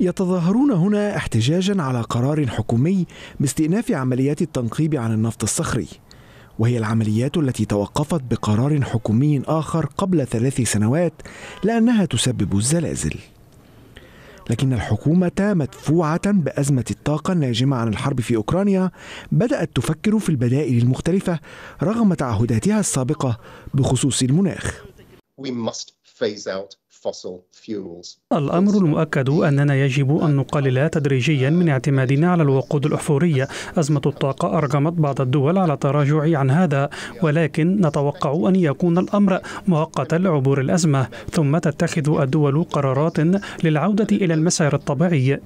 يتظاهرون هنا احتجاجا على قرار حكومي باستئناف عمليات التنقيب عن النفط الصخري وهي العمليات التي توقفت بقرار حكومي اخر قبل ثلاث سنوات لانها تسبب الزلازل لكن الحكومة مدفوعة بأزمة الطاقة الناجمة عن الحرب في أوكرانيا بدأت تفكر في البدائل المختلفة رغم تعهداتها السابقة بخصوص المناخ. We must الأمر المؤكد أننا يجب أن نقلل تدريجيا من اعتمادنا على الوقود الأحفورية أزمة الطاقة أرغمت بعض الدول على التراجع عن هذا ولكن نتوقع أن يكون الأمر مؤقتا لعبور الأزمة ثم تتخذ الدول قرارات للعودة إلى المسار الطبيعي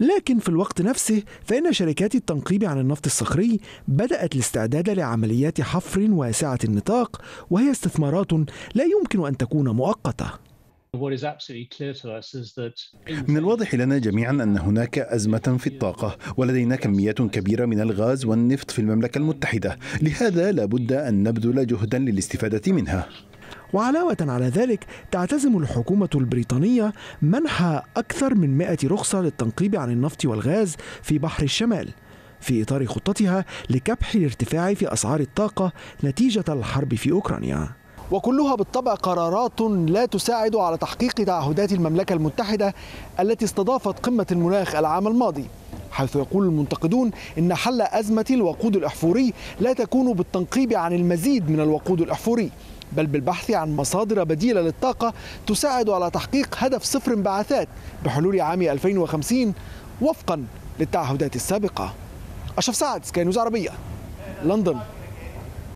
لكن في الوقت نفسه فإن شركات التنقيب عن النفط الصخري بدأت الاستعداد لعمليات حفر واسعة النطاق وهي استثمارات لا يمكن أن تكون مؤقتة من الواضح لنا جميعا ان هناك ازمه في الطاقه ولدينا كميات كبيره من الغاز والنفط في المملكه المتحده لهذا لابد ان نبذل جهدا للاستفاده منها وعلاوة على ذلك تعتزم الحكومة البريطانية منح أكثر من 100 رخصة للتنقيب عن النفط والغاز في بحر الشمال في إطار خطتها لكبح الارتفاع في أسعار الطاقة نتيجة الحرب في أوكرانيا وكلها بالطبع قرارات لا تساعد على تحقيق تعهدات المملكة المتحدة التي استضافت قمة المناخ العام الماضي حيث يقول المنتقدون إن حل أزمة الوقود الأحفوري لا تكون بالتنقيب عن المزيد من الوقود الأحفوري بل بالبحث عن مصادر بديلة للطاقة تساعد على تحقيق هدف صفر انبعاثات بحلول عام 2050 وفقا للتعهدات السابقة أشرف سعد سكاي عربية لندن